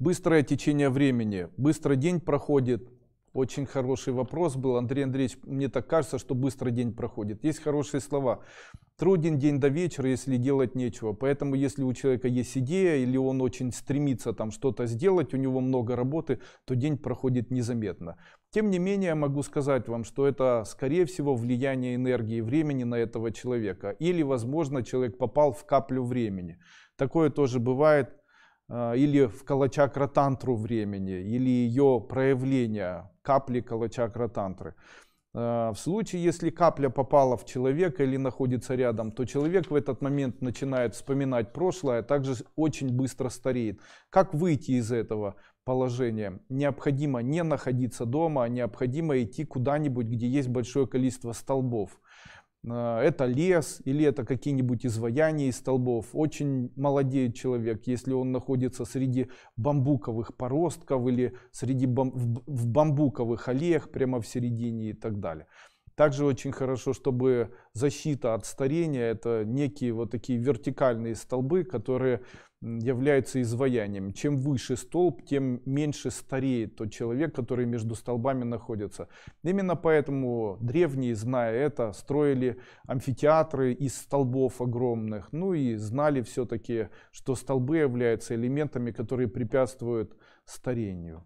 Быстрое течение времени. Быстро день проходит. Очень хороший вопрос был, Андрей Андреевич. Мне так кажется, что быстро день проходит. Есть хорошие слова. Труден день до вечера, если делать нечего. Поэтому, если у человека есть идея или он очень стремится там что-то сделать, у него много работы, то день проходит незаметно. Тем не менее, могу сказать вам, что это, скорее всего, влияние энергии времени на этого человека. Или, возможно, человек попал в каплю времени. Такое тоже бывает. А, или в калачакра-тантру времени, или ее проявление капли калачакра-тантры. А, в случае, если капля попала в человека или находится рядом, то человек в этот момент начинает вспоминать прошлое, а также очень быстро стареет. Как выйти из этого положения? Необходимо не находиться дома, а необходимо идти куда-нибудь, где есть большое количество столбов. А, это лес или это какие-нибудь изваяния из столбов. Очень молодеет человек, если он находится среди бамбуковых поростков или среди бам в бамбуковых аллеях прямо в середине и так далее. Также очень хорошо, чтобы защита от старения, это некие вот такие вертикальные столбы, которые являются изваянием. Чем выше столб, тем меньше стареет тот человек, который между столбами находится. Именно поэтому древние, зная это, строили амфитеатры из столбов огромных. Ну и знали все-таки, что столбы являются элементами, которые препятствуют старению.